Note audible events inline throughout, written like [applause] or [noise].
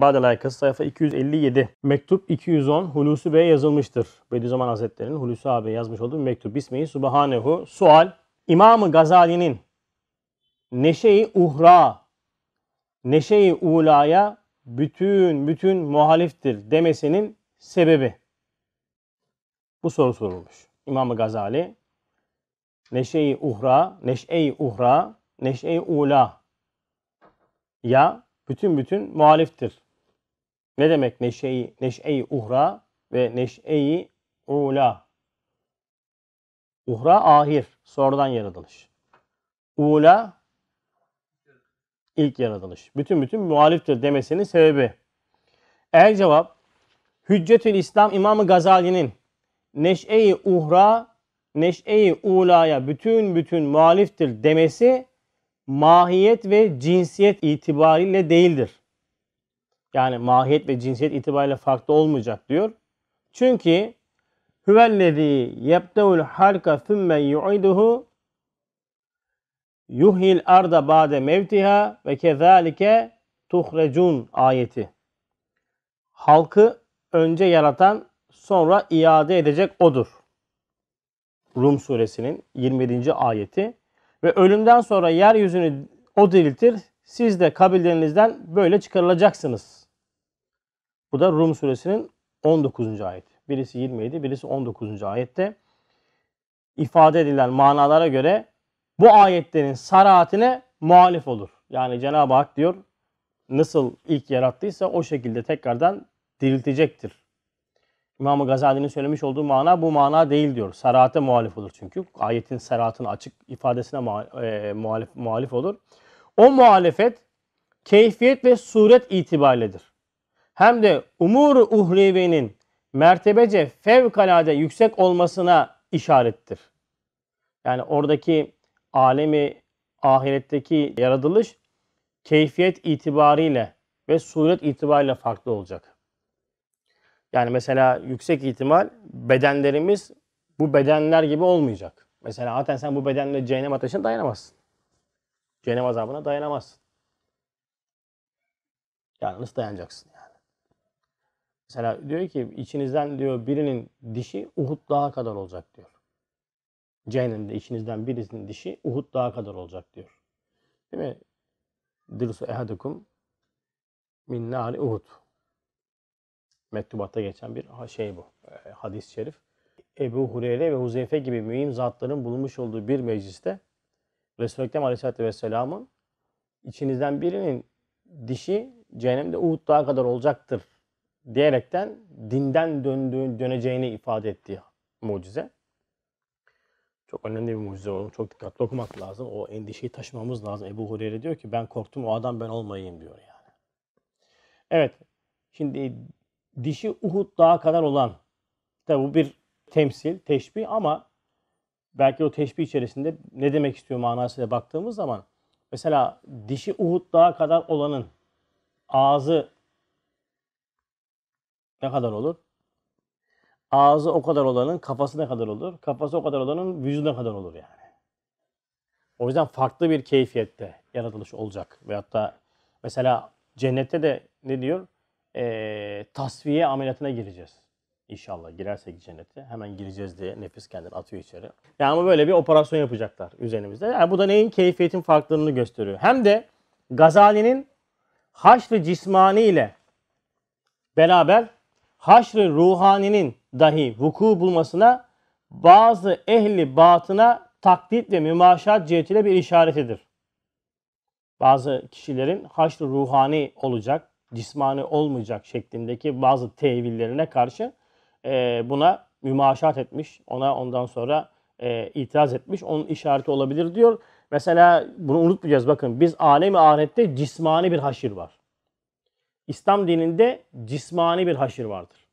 Bağdat Aykası sayfa 257. Mektup 210 Hulusi Bey yazılmıştır. Bediüzzaman Hazretleri'nin Hulusi abi yazmış olduğu mektup. İsmi Subhanehu. Sual. İmam-ı Gazali'nin Neşe-i Uhra, Neşe-i Ula'ya bütün bütün muhaliftir demesinin sebebi. Bu soru sorulmuş. İmam-ı Gazali Neşe-i Uhra, Neşe-i Uhra, Neşe-i Ula ya bütün bütün muhaliftir ne demek neşeyi, neşeyi uhra ve neşeyi ula? Uhra ahir, sonradan yaratılış. Ula ilk yaratılış. Bütün bütün muhaliftir demesinin sebebi. Eğer cevap Hüccetül İslam İmam Gazali'nin neşe uhra, neşe-i ulaya bütün bütün muhaliftir demesi mahiyet ve cinsiyet itibariyle değildir yani mahiyet ve cinsiyet itibariyle farklı olmayacak diyor. Çünkü huvellezî yebdeul halka thumma yu'iduhu yuhil arda ba'de mevtiha ve kezalike tuhrecun ayeti. Halkı önce yaratan sonra iade edecek odur. Rum suresinin 27. ayeti ve ölümden sonra yeryüzünü o diriltir. Siz de kabilelerinizden böyle çıkarılacaksınız bu da Rum suresinin 19. ayet. Birisi 27, birisi 19. ayette ifade edilen manalara göre bu ayetlerin saraatine muhalif olur. Yani Cenab-ı Hak diyor nasıl ilk yarattıysa o şekilde tekrardan diriltecektir. İmam-ı Gazali'nin söylemiş olduğu mana bu mana değil diyor. Serate muhalif olur çünkü. Ayetin seratın açık ifadesine e, muhalif, muhalif olur. O muhalefet keyfiyet ve suret itibariledir hem de umur uhrevenin mertebece fevkalade yüksek olmasına işarettir. Yani oradaki alemi ahiretteki yaratılış keyfiyet itibariyle ve suret itibariyle farklı olacak. Yani mesela yüksek ihtimal bedenlerimiz bu bedenler gibi olmayacak. Mesela zaten sen bu bedenle cehennem ateşine dayanamazsın. Cehennem azabına dayanamazsın. Yani nasıl dayanacaksın? Mesela diyor ki içinizden diyor birinin dişi Uhud dağı kadar olacak diyor. Cehennemde içinizden birisinin dişi Uhud dağı kadar olacak diyor. Değil mi? Dirsu ehadukum min nari Uhud. Mektubatta geçen bir şey bu. E, hadis-i şerif. Ebu Hureyre ve Huzeyfe gibi mühim zatların bulunmuş olduğu bir mecliste Resul-i Ekrem Aleyhisselatü Vesselam'ın içinizden birinin dişi cehennemde Uhud dağı kadar olacaktır diyerekten dinden döndüğü, döneceğini ifade ettiği mucize. Çok önemli bir mucize oldu Çok dikkatli okumak lazım. O endişeyi taşımamız lazım. Ebu Hureyre diyor ki ben korktum o adam ben olmayayım diyor yani. Evet. Şimdi dişi Uhud dağı kadar olan tabi bu bir temsil, teşbih ama belki o teşbih içerisinde ne demek istiyor manasıyla baktığımız zaman mesela dişi Uhud dağı kadar olanın ağzı ne kadar olur? Ağzı o kadar olanın kafası ne kadar olur? Kafası o kadar olanın vücudu ne kadar olur yani? O yüzden farklı bir keyfiyette yaratılış olacak. Ve hatta mesela cennette de ne diyor? E, tasfiye ameliyatına gireceğiz. İnşallah girersek cennete hemen gireceğiz diye nefis kendini atıyor içeri. Yani ama böyle bir operasyon yapacaklar üzerimizde. Yani bu da neyin keyfiyetin farklılığını gösteriyor. Hem de Gazali'nin haşr cismani ile beraber haşr-ı ruhaninin dahi vuku bulmasına bazı ehli batına taklit ve mümaşat cihetiyle bir işaretidir. Bazı kişilerin haşr-ı ruhani olacak, cismani olmayacak şeklindeki bazı tevillerine karşı e, buna mümaşat etmiş, ona ondan sonra e, itiraz etmiş, onun işareti olabilir diyor. Mesela bunu unutmayacağız bakın biz alemi ahirette cismani bir haşir var. İslam dininde cismani bir haşir vardır.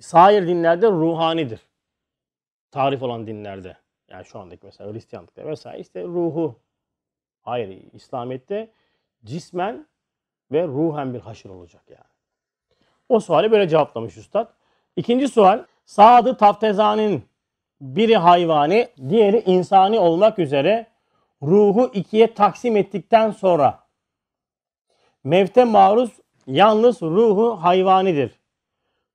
Sair dinlerde ruhanidir. Tarif olan dinlerde. Yani şu andaki mesela Hristiyanlıkta vesaire işte ruhu. Hayır İslamiyet'te cismen ve ruhen bir haşir olacak yani. O suali böyle cevaplamış üstad. İkinci sual Sadı Taftezan'ın biri hayvani, diğeri insani olmak üzere ruhu ikiye taksim ettikten sonra Mevte maruz yalnız ruhu hayvanidir.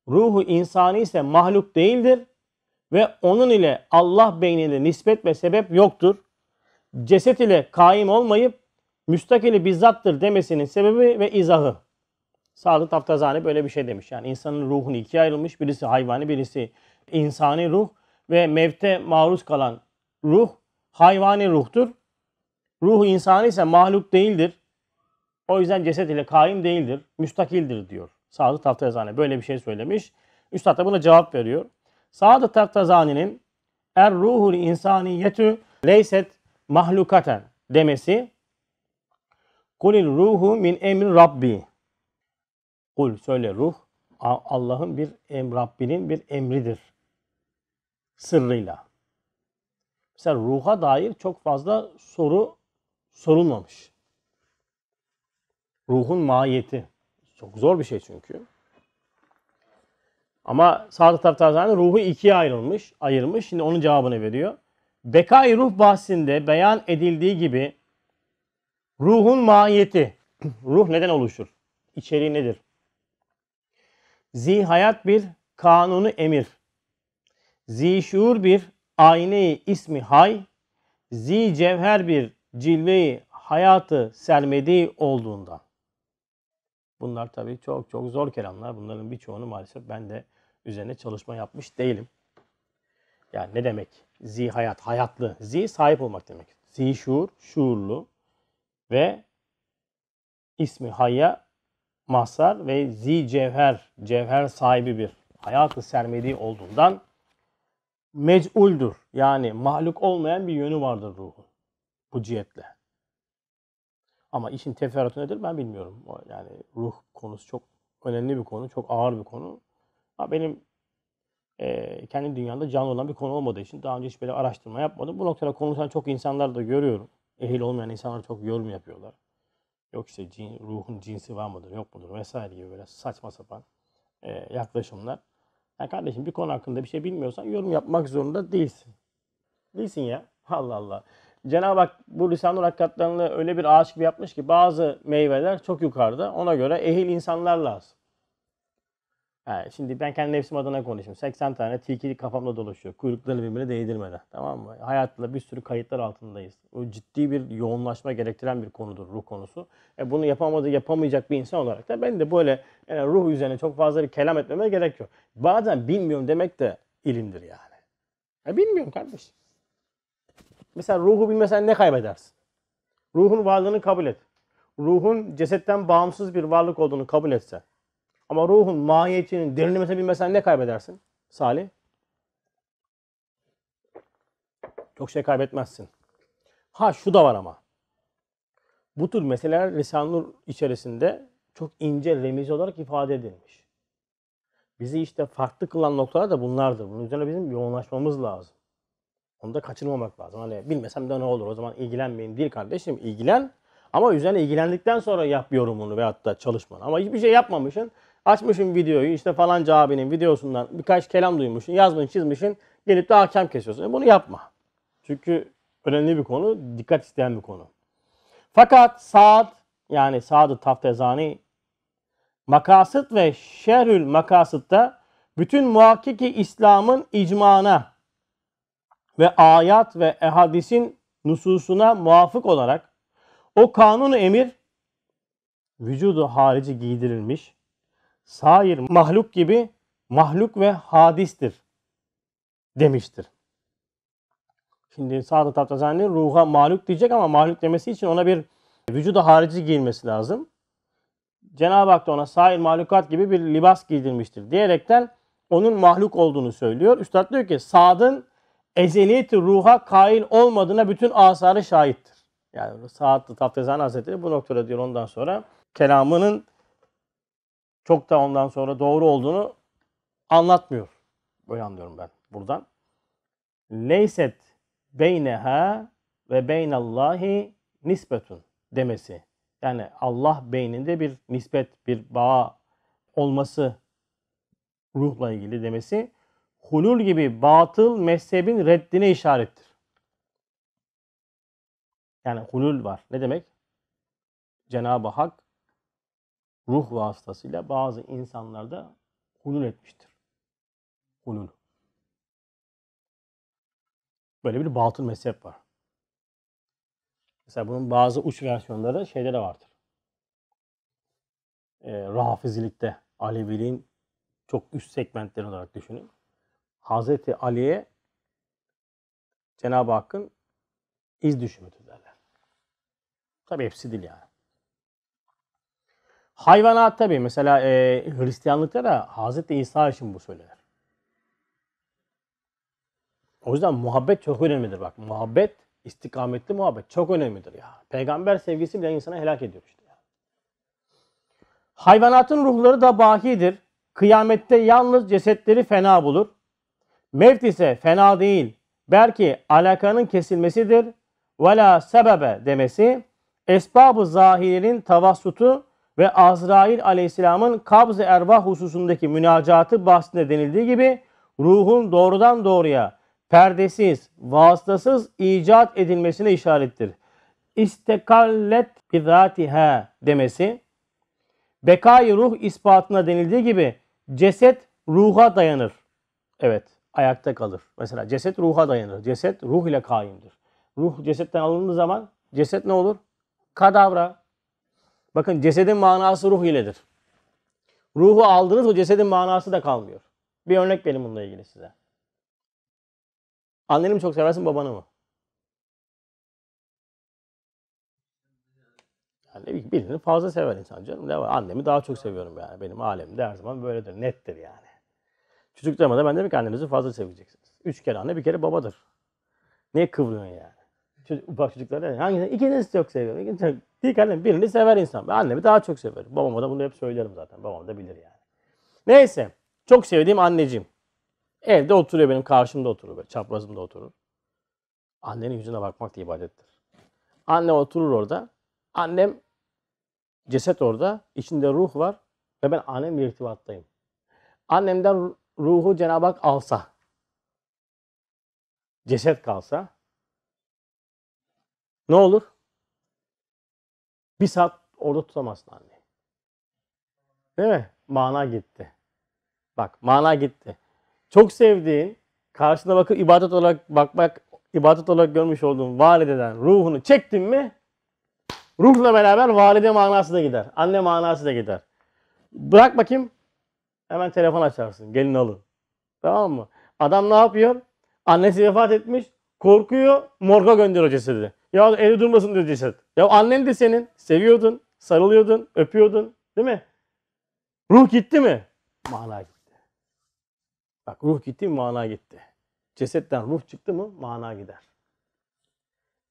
Ruhu insani ise mahluk değildir ve onun ile Allah beynine nispet ve sebep yoktur. Ceset ile kaim olmayıp müstakili bizzattır demesinin sebebi ve izahı. Sadık Taftazani böyle bir şey demiş. Yani insanın ruhunu ikiye ayrılmış. Birisi hayvani, birisi insani ruh ve mevte maruz kalan ruh hayvani ruhtur. Ruhu insani ise mahluk değildir. O yüzden ceset ile kain değildir, müstakildir diyor. Sadık Taftazani böyle bir şey söylemiş. Üstad da buna cevap veriyor. Sadık Taftazani'nin er ruhul insaniyetü leyset mahlukaten demesi Kulil ruhu min emir Rabbi. Kul söyle ruh Allah'ın bir em Rabbinin bir emridir. Sırrıyla. Mesela ruha dair çok fazla soru sorulmamış ruhun mahiyeti. Çok zor bir şey çünkü. Ama Sadık Tartarzani ruhu ikiye ayrılmış, ayırmış. Şimdi onun cevabını veriyor. Bekai ruh bahsinde beyan edildiği gibi ruhun mahiyeti, [clears throat] ruh neden oluşur? İçeriği nedir? Zihayat bir kanunu emir. Zişuur bir ayneyi ismi hay. Zi cevher bir cilveyi hayatı sermediği olduğundan. Bunlar tabii çok çok zor kelamlar. Bunların birçoğunu maalesef ben de üzerine çalışma yapmış değilim. Yani ne demek? Zi hayat, hayatlı. Zi sahip olmak demek. Zi şuur, şuurlu ve ismi haya, mahsar ve zi cevher, cevher sahibi bir hayatı sermediği olduğundan mec'uldur. Yani mahluk olmayan bir yönü vardır ruhun bu cihetle. Ama işin teferruatı nedir ben bilmiyorum. Yani ruh konusu çok önemli bir konu, çok ağır bir konu. Ama benim e, kendi dünyamda canlı olan bir konu olmadığı için daha önce hiç böyle araştırma yapmadım. Bu noktada konuşan çok insanlar da görüyorum. Ehil olmayan insanlar çok yorum yapıyorlar. Yok işte cin, ruhun cinsi var mıdır, yok mudur vesaire gibi böyle saçma sapan e, yaklaşımlar. Ya kardeşim bir konu hakkında bir şey bilmiyorsan yorum yapmak zorunda değilsin. Değilsin ya. Allah Allah. Cenab-ı Hak bu lisanur hakikatlerini öyle bir aşık bir yapmış ki bazı meyveler çok yukarıda. Ona göre ehil insanlar lazım. Yani şimdi ben kendi nefsim adına konuşayım. 80 tane tilkili kafamda dolaşıyor. kuyrukları birbirine değdirmeden. Tamam mı? Hayatla bir sürü kayıtlar altındayız. O ciddi bir yoğunlaşma gerektiren bir konudur ruh konusu. E bunu yapamadı, yapamayacak bir insan olarak da ben de böyle yani e, ruh üzerine çok fazla bir kelam etmeme gerek yok. Bazen bilmiyorum demek de ilimdir yani. Ya e, bilmiyorum kardeşim. Mesela ruhu bilmesen ne kaybedersin? Ruhun varlığını kabul et. Ruhun cesetten bağımsız bir varlık olduğunu kabul etsen. Ama ruhun mahiyetinin derinlemesine bilmesen ne kaybedersin? Salih. Çok şey kaybetmezsin. Ha şu da var ama. Bu tür meseleler Risale-i içerisinde çok ince remiz olarak ifade edilmiş. Bizi işte farklı kılan noktalar da bunlardır. Bunun üzerine bizim yoğunlaşmamız lazım. Onu da kaçırmamak lazım. Hani bilmesem de ne olur o zaman ilgilenmeyin değil kardeşim ilgilen. Ama üzerine ilgilendikten sonra yap yorumunu veyahut da çalışmanı. Ama hiçbir şey yapmamışsın. Açmışsın videoyu işte falanca abinin videosundan birkaç kelam duymuşsun. Yazmışsın çizmişsin. Gelip de hakem kesiyorsun. E bunu yapma. Çünkü önemli bir konu. Dikkat isteyen bir konu. Fakat Saad yani Saad-ı Taftezani makasıt ve şerhül makasıtta bütün muhakkiki İslam'ın icmana ve ayat ve ehadisin nususuna muafık olarak o kanun emir vücudu harici giydirilmiş sair mahluk gibi mahluk ve hadistir demiştir. Şimdi Sadat Abdazani ruha mahluk diyecek ama mahluk demesi için ona bir vücudu harici giyilmesi lazım. Cenab-ı Hak da ona sair mahlukat gibi bir libas giydirmiştir diyerekten onun mahluk olduğunu söylüyor. Üstad diyor ki Sad'ın ezeliyeti ruha kail olmadığına bütün asarı şahittir. Yani Saatlı Taftezan Hazretleri bu noktada diyor ondan sonra kelamının çok da ondan sonra doğru olduğunu anlatmıyor. Böyle anlıyorum ben buradan. Leyset beyneha ve beynallahi nisbetun demesi. Yani Allah beyninde bir nispet, bir bağ olması ruhla ilgili demesi hulul gibi batıl mezhebin reddine işarettir. Yani hulul var. Ne demek? Cenab-ı Hak ruh vasıtasıyla bazı insanlarda hulul etmiştir. Hulul. Böyle bir batıl mezhep var. Mesela bunun bazı uç versiyonları şeyde de vardır. Ee, rahafizilikte, Aleviliğin çok üst segmentleri olarak düşünün. Hazreti Ali'ye Cenab-ı Hakk'ın iz düşümüdür derler. Tabi hepsi değil yani. Hayvanat tabi mesela e, Hristiyanlıkta da Hazreti İsa için bu söylenir. O yüzden muhabbet çok önemlidir bak. Muhabbet, istikametli muhabbet çok önemlidir ya. Peygamber sevgisi bile insana helak ediyor işte. Ya. Hayvanatın ruhları da bahidir. Kıyamette yalnız cesetleri fena bulur. Mevt ise fena değil. Belki alakanın kesilmesidir. Vela sebebe demesi esbab-ı zahirin tavassutu ve Azrail aleyhisselamın kabz-ı ervah hususundaki münacatı bahsinde denildiği gibi ruhun doğrudan doğruya perdesiz, vasıtasız icat edilmesine işarettir. İstekallet bizatiha demesi, bekayı ruh ispatına denildiği gibi ceset ruha dayanır. Evet ayakta kalır. Mesela ceset ruha dayanır. Ceset ruh ile kaimdir. Ruh cesetten alındığı zaman ceset ne olur? Kadavra. Bakın cesedin manası ruh iledir. Ruhu aldınız o cesedin manası da kalmıyor. Bir örnek benim bununla ilgili size. Anneni mi çok seversin babanı mı? Yani birini fazla sever insan canım. Annemi daha çok seviyorum yani. Benim alemde her zaman böyledir. Nettir yani. Küçük dramada ben dedim ki annenizi fazla seveceksiniz. Üç kere anne bir kere babadır. Niye kıvırıyorsun yani? Çocuk, ufak çocuklara hangisini? ikiniz çok seviyorum. İkiniz annem birini sever insan. Ben annemi daha çok severim. Babama da bunu hep söylerim zaten. Babam da bilir yani. Neyse. Çok sevdiğim anneciğim. Evde oturuyor benim karşımda oturuyor, Böyle, çaprazımda oturur. Annenin yüzüne bakmak da ibadettir. Anne oturur orada. Annem ceset orada. içinde ruh var. Ve ben annemle irtibattayım. Annemden ruhu Cenab-ı Hak alsa, ceset kalsa ne olur? Bir saat orada tutamazsın anne. Değil mi? Mana gitti. Bak mana gitti. Çok sevdiğin, karşına bakıp ibadet olarak bakmak, ibadet olarak görmüş olduğun valideden ruhunu çektin mi ruhla beraber valide manası da gider. Anne manası da gider. Bırak bakayım Hemen telefon açarsın. Gelin alın. Tamam mı? Adam ne yapıyor? Annesi vefat etmiş. Korkuyor. Morga gönderiyor cesedi. Ya evde durmasın diyor ceset. Ya annen de senin. Seviyordun. Sarılıyordun. Öpüyordun. Değil mi? Ruh gitti mi? Mana gitti. Bak ruh gitti mi mana gitti. Cesetten ruh çıktı mı mana gider.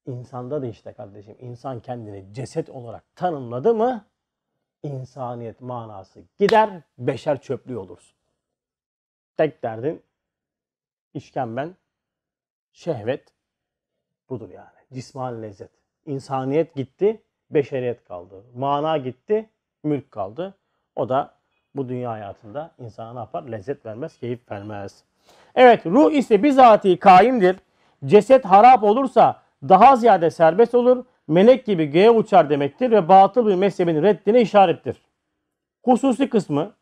İnsanda da işte kardeşim. insan kendini ceset olarak tanımladı mı insaniyet manası gider, beşer çöplüğü olursun. Tek derdin işkemben, şehvet budur yani. Cismani lezzet. İnsaniyet gitti, beşeriyet kaldı. Mana gitti, mülk kaldı. O da bu dünya hayatında insana ne yapar? Lezzet vermez, keyif vermez. Evet, ruh ise bizatihi kaimdir. Ceset harap olursa daha ziyade serbest olur melek gibi göğe uçar demektir ve batıl bir mezhebin reddine işarettir. Hususi kısmı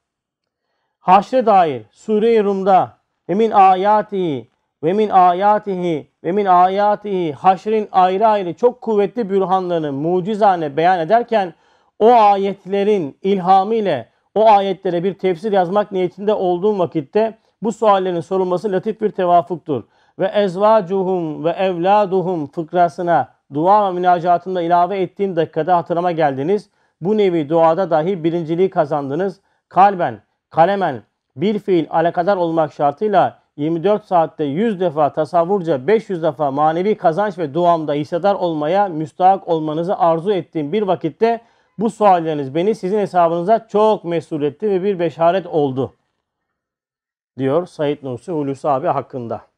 haşre dair Sure-i Rum'da ve min ayatihi ve min ayatihi ve min ayatihi haşrin ayrı ayrı çok kuvvetli bürhanlarını mucizane beyan ederken o ayetlerin ilhamı ile o ayetlere bir tefsir yazmak niyetinde olduğum vakitte bu suallerin sorulması latif bir tevafuktur. Ve ezvacuhum ve evladuhum fıkrasına dua ve münacatında ilave ettiğim dakikada hatırlama geldiniz. Bu nevi duada dahi birinciliği kazandınız. Kalben, kalemen, bir fiil alakadar olmak şartıyla 24 saatte 100 defa tasavvurca 500 defa manevi kazanç ve duamda hissedar olmaya müstahak olmanızı arzu ettiğim bir vakitte bu sualleriniz beni sizin hesabınıza çok mesul etti ve bir beşaret oldu diyor Said Nursi Hulusi abi hakkında.